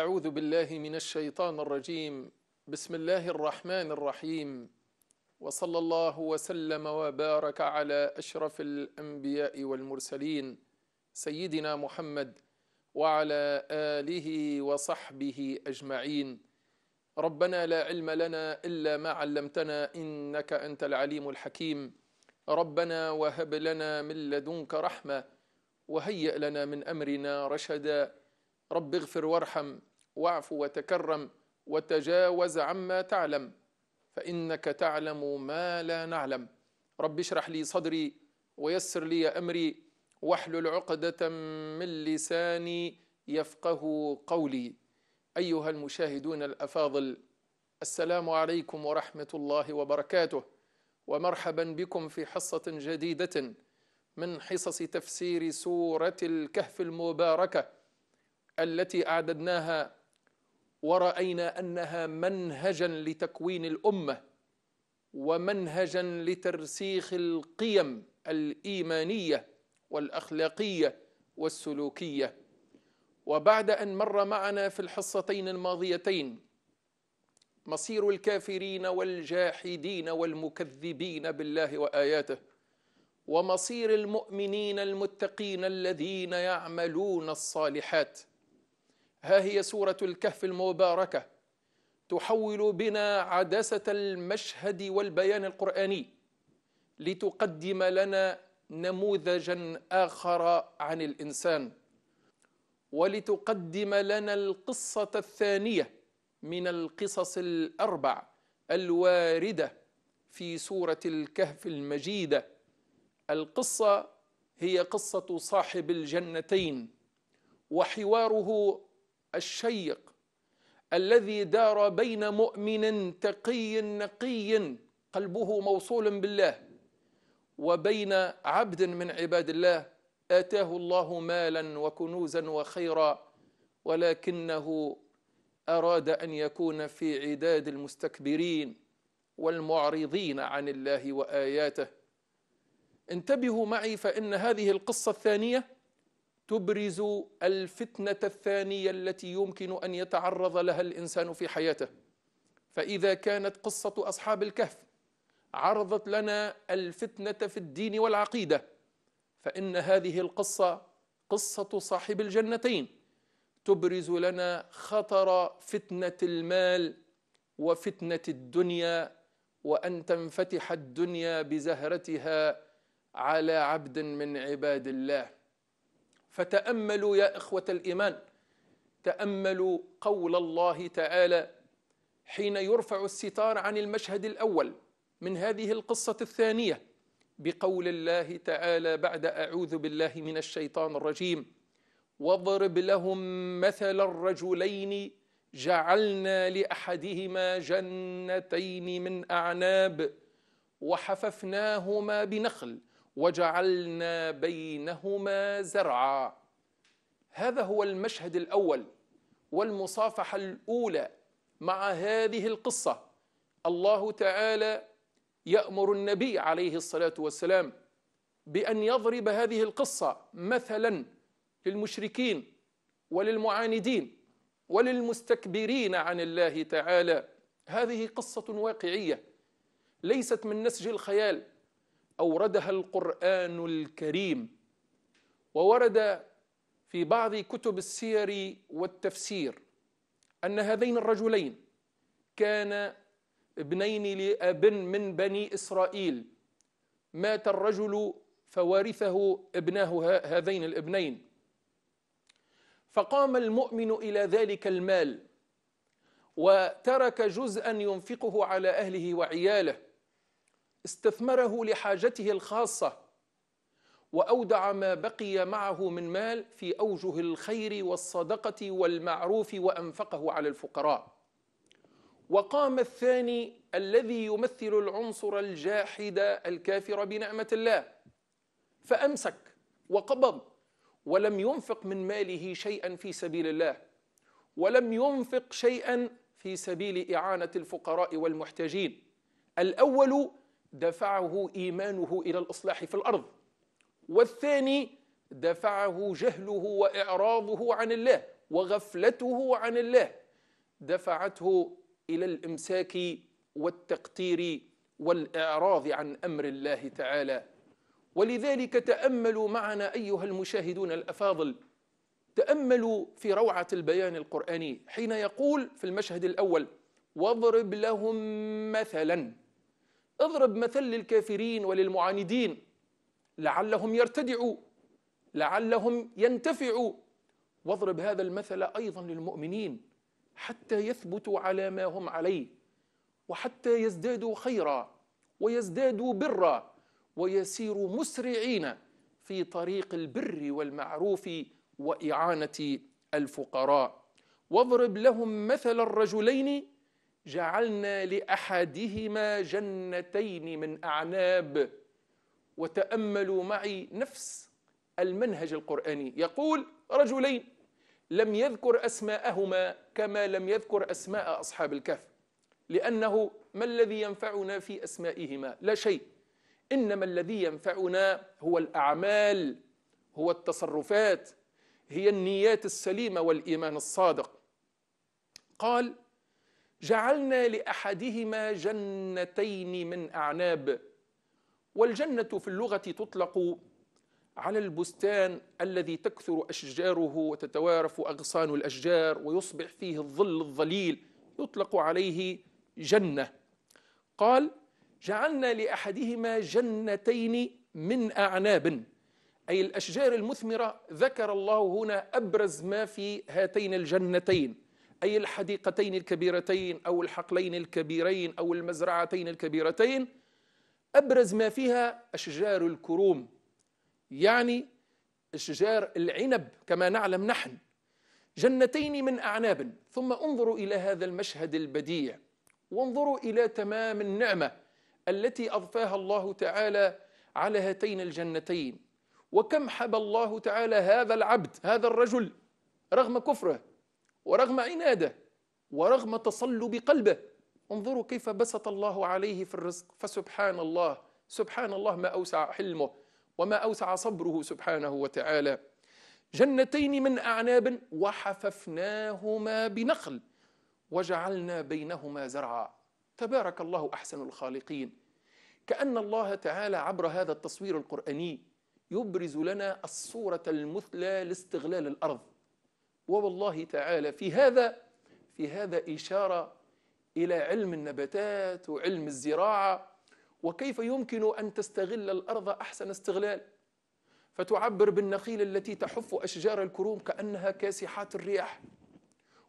أعوذ بالله من الشيطان الرجيم بسم الله الرحمن الرحيم وصلى الله وسلم وبارك على أشرف الأنبياء والمرسلين سيدنا محمد وعلى آله وصحبه أجمعين ربنا لا علم لنا إلا ما علمتنا إنك أنت العليم الحكيم ربنا وهب لنا من لدنك رحمة وهيئ لنا من أمرنا رشدا رب اغفر وارحم واعف وتكرم وتجاوز عما تعلم فإنك تعلم ما لا نعلم رب اشرح لي صدري ويسر لي أمري واحلل عقدة من لساني يفقه قولي أيها المشاهدون الأفاضل السلام عليكم ورحمة الله وبركاته ومرحبا بكم في حصة جديدة من حصص تفسير سورة الكهف المباركة التي أعددناها ورأينا أنها منهجا لتكوين الأمة ومنهجا لترسيخ القيم الإيمانية والأخلاقية والسلوكية وبعد أن مر معنا في الحصتين الماضيتين مصير الكافرين والجاحدين والمكذبين بالله وآياته ومصير المؤمنين المتقين الذين يعملون الصالحات ها هي سورة الكهف المباركة تحول بنا عدسة المشهد والبيان القرآني لتقدم لنا نموذجا آخر عن الإنسان ولتقدم لنا القصة الثانية من القصص الأربع الواردة في سورة الكهف المجيدة القصة هي قصة صاحب الجنتين وحواره الشيق الذي دار بين مؤمن تقي نقي قلبه موصول بالله وبين عبد من عباد الله آتاه الله مالا وكنوزا وخيرا ولكنه أراد أن يكون في عداد المستكبرين والمعرضين عن الله وآياته انتبهوا معي فإن هذه القصة الثانية تبرز الفتنه الثانيه التي يمكن ان يتعرض لها الانسان في حياته فاذا كانت قصه اصحاب الكهف عرضت لنا الفتنه في الدين والعقيده فان هذه القصه قصه صاحب الجنتين تبرز لنا خطر فتنه المال وفتنه الدنيا وان تنفتح الدنيا بزهرتها على عبد من عباد الله فتأملوا يا إخوة الإيمان تأملوا قول الله تعالى حين يرفع الستار عن المشهد الأول من هذه القصة الثانية بقول الله تعالى بعد أعوذ بالله من الشيطان الرجيم واضرب لهم مثل الرجلين جعلنا لأحدهما جنتين من أعناب وحففناهما بنخل وجعلنا بينهما زرعا هذا هو المشهد الاول والمصافحه الاولى مع هذه القصه الله تعالى يامر النبي عليه الصلاه والسلام بان يضرب هذه القصه مثلا للمشركين وللمعاندين وللمستكبرين عن الله تعالى هذه قصه واقعيه ليست من نسج الخيال أوردها القرآن الكريم وورد في بعض كتب السير والتفسير أن هذين الرجلين كان ابنين لأب من بني إسرائيل مات الرجل فوارثه ابناه هذين الابنين فقام المؤمن إلى ذلك المال وترك جزءا ينفقه على أهله وعياله استثمره لحاجته الخاصة وأودع ما بقي معه من مال في أوجه الخير والصدقة والمعروف وأنفقه على الفقراء وقام الثاني الذي يمثل العنصر الجاحد الكافر بنعمة الله فأمسك وقبض ولم ينفق من ماله شيئا في سبيل الله ولم ينفق شيئا في سبيل إعانة الفقراء والمحتاجين الأول دفعه ايمانه الى الاصلاح في الارض والثاني دفعه جهله واعراضه عن الله وغفلته عن الله دفعته الى الامساك والتقتير والاعراض عن امر الله تعالى ولذلك تاملوا معنا ايها المشاهدون الافاضل تاملوا في روعه البيان القراني حين يقول في المشهد الاول واضرب لهم مثلا اضرب مثل للكافرين وللمعاندين لعلهم يرتدعوا لعلهم ينتفعوا واضرب هذا المثل ايضا للمؤمنين حتى يثبتوا على ما هم عليه وحتى يزدادوا خيرا ويزدادوا برا ويسيروا مسرعين في طريق البر والمعروف واعانه الفقراء واضرب لهم مثل الرجلين جعلنا لاحدهما جنتين من اعناب وتاملوا معي نفس المنهج القراني يقول رجلين لم يذكر اسماءهما كما لم يذكر اسماء اصحاب الكهف لانه ما الذي ينفعنا في اسمائهما لا شيء انما الذي ينفعنا هو الاعمال هو التصرفات هي النيات السليمه والايمان الصادق قال جعلنا لاحدهما جنتين من اعناب والجنه في اللغه تطلق على البستان الذي تكثر اشجاره وتتوارف اغصان الاشجار ويصبح فيه الظل الظليل يطلق عليه جنه قال جعلنا لاحدهما جنتين من اعناب اي الاشجار المثمره ذكر الله هنا ابرز ما في هاتين الجنتين أي الحديقتين الكبيرتين أو الحقلين الكبيرين أو المزرعتين الكبيرتين أبرز ما فيها أشجار الكروم يعني أشجار العنب كما نعلم نحن جنتين من أعناب ثم انظروا إلى هذا المشهد البديع وانظروا إلى تمام النعمة التي أضفاها الله تعالى على هاتين الجنتين وكم حب الله تعالى هذا العبد هذا الرجل رغم كفره ورغم عناده ورغم تصلب قلبه انظروا كيف بسط الله عليه في الرزق فسبحان الله سبحان الله ما أوسع حلمه وما أوسع صبره سبحانه وتعالى جنتين من أعناب وحففناهما بنخل وجعلنا بينهما زرعا تبارك الله أحسن الخالقين كأن الله تعالى عبر هذا التصوير القرآني يبرز لنا الصورة المثلى لاستغلال الأرض ووالله تعالى في هذا في هذا إشارة إلى علم النباتات وعلم الزراعة وكيف يمكن أن تستغل الأرض أحسن استغلال فتعبر بالنخيل التي تحف أشجار الكروم كأنها كاسحات الرياح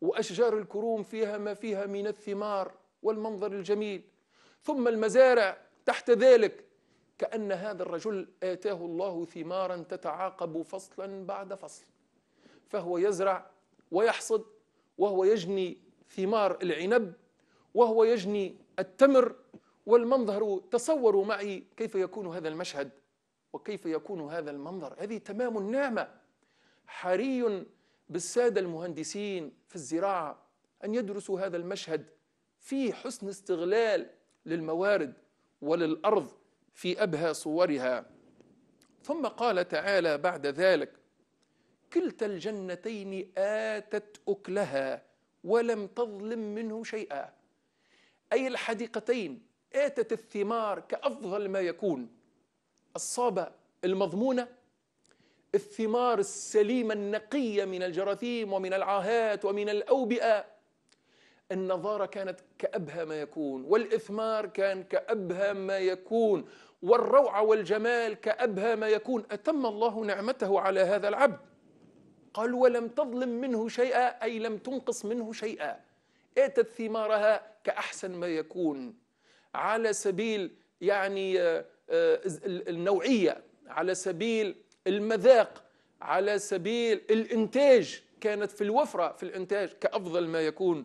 وأشجار الكروم فيها ما فيها من الثمار والمنظر الجميل ثم المزارع تحت ذلك كأن هذا الرجل آتاه الله ثمارا تتعاقب فصلا بعد فصل فهو يزرع ويحصد وهو يجني ثمار العنب وهو يجني التمر والمنظر تصوروا معي كيف يكون هذا المشهد وكيف يكون هذا المنظر هذه تمام النعمة حري بالسادة المهندسين في الزراعة أن يدرسوا هذا المشهد في حسن استغلال للموارد وللأرض في أبهى صورها ثم قال تعالى بعد ذلك كلتا الجنتين آتت أكلها ولم تظلم منه شيئا أي الحديقتين آتت الثمار كأفضل ما يكون الصابة المضمونة الثمار السليمة النقية من الجراثيم ومن العاهات ومن الأوبئة النظارة كانت كأبهى ما يكون والإثمار كان كأبهى ما يكون والروعة والجمال كأبهى ما يكون أتم الله نعمته على هذا العبد قال ولم تظلم منه شيئا أي لم تنقص منه شيئا اتت ثمارها كأحسن ما يكون على سبيل يعني آه، آه، النوعية على سبيل المذاق على سبيل الإنتاج كانت في الوفرة في الإنتاج كأفضل ما يكون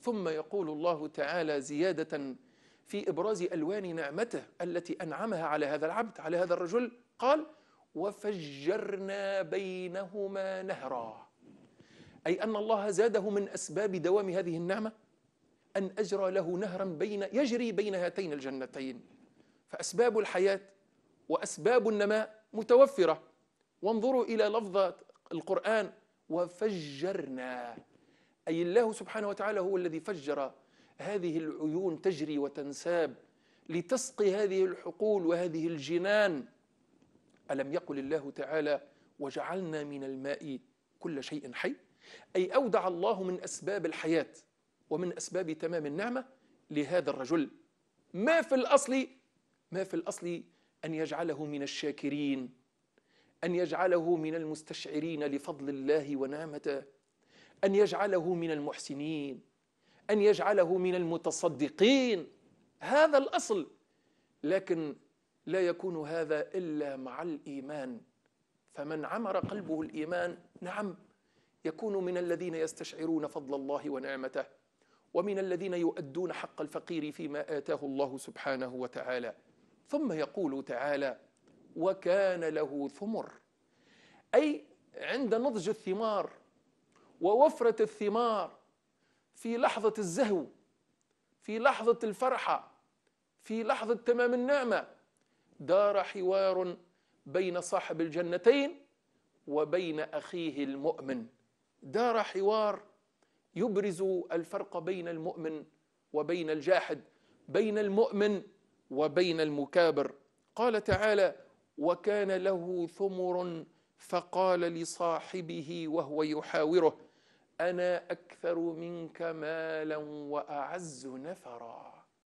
ثم يقول الله تعالى زيادة في إبراز ألوان نعمته التي أنعمها على هذا العبد على هذا الرجل قال وفجرنا بينهما نهرا أي أن الله زاده من أسباب دوام هذه النعمة أن أجرى له نهرا بين يجري بين هاتين الجنتين فأسباب الحياة وأسباب النماء متوفرة وانظروا إلى لفظة القرآن وفجرنا أي الله سبحانه وتعالى هو الذي فجر هذه العيون تجري وتنساب لتسقي هذه الحقول وهذه الجنان ألم يقل الله تعالى وجعلنا من الماء كل شيء حي أي أودع الله من أسباب الحياة ومن أسباب تمام النعمة لهذا الرجل ما في الأصل ما في الأصل أن يجعله من الشاكرين أن يجعله من المستشعرين لفضل الله ونعمته أن يجعله من المحسنين أن يجعله من المتصدقين هذا الأصل لكن لا يكون هذا إلا مع الإيمان فمن عمر قلبه الإيمان نعم يكون من الذين يستشعرون فضل الله ونعمته ومن الذين يؤدون حق الفقير فيما آتاه الله سبحانه وتعالى ثم يقول تعالى وكان له ثمر أي عند نضج الثمار ووفرة الثمار في لحظة الزهو في لحظة الفرحة في لحظة تمام النعمة دار حوار بين صاحب الجنتين وبين اخيه المؤمن دار حوار يبرز الفرق بين المؤمن وبين الجاحد بين المؤمن وبين المكابر قال تعالى وكان له ثمر فقال لصاحبه وهو يحاوره انا اكثر منك مالا واعز نفرا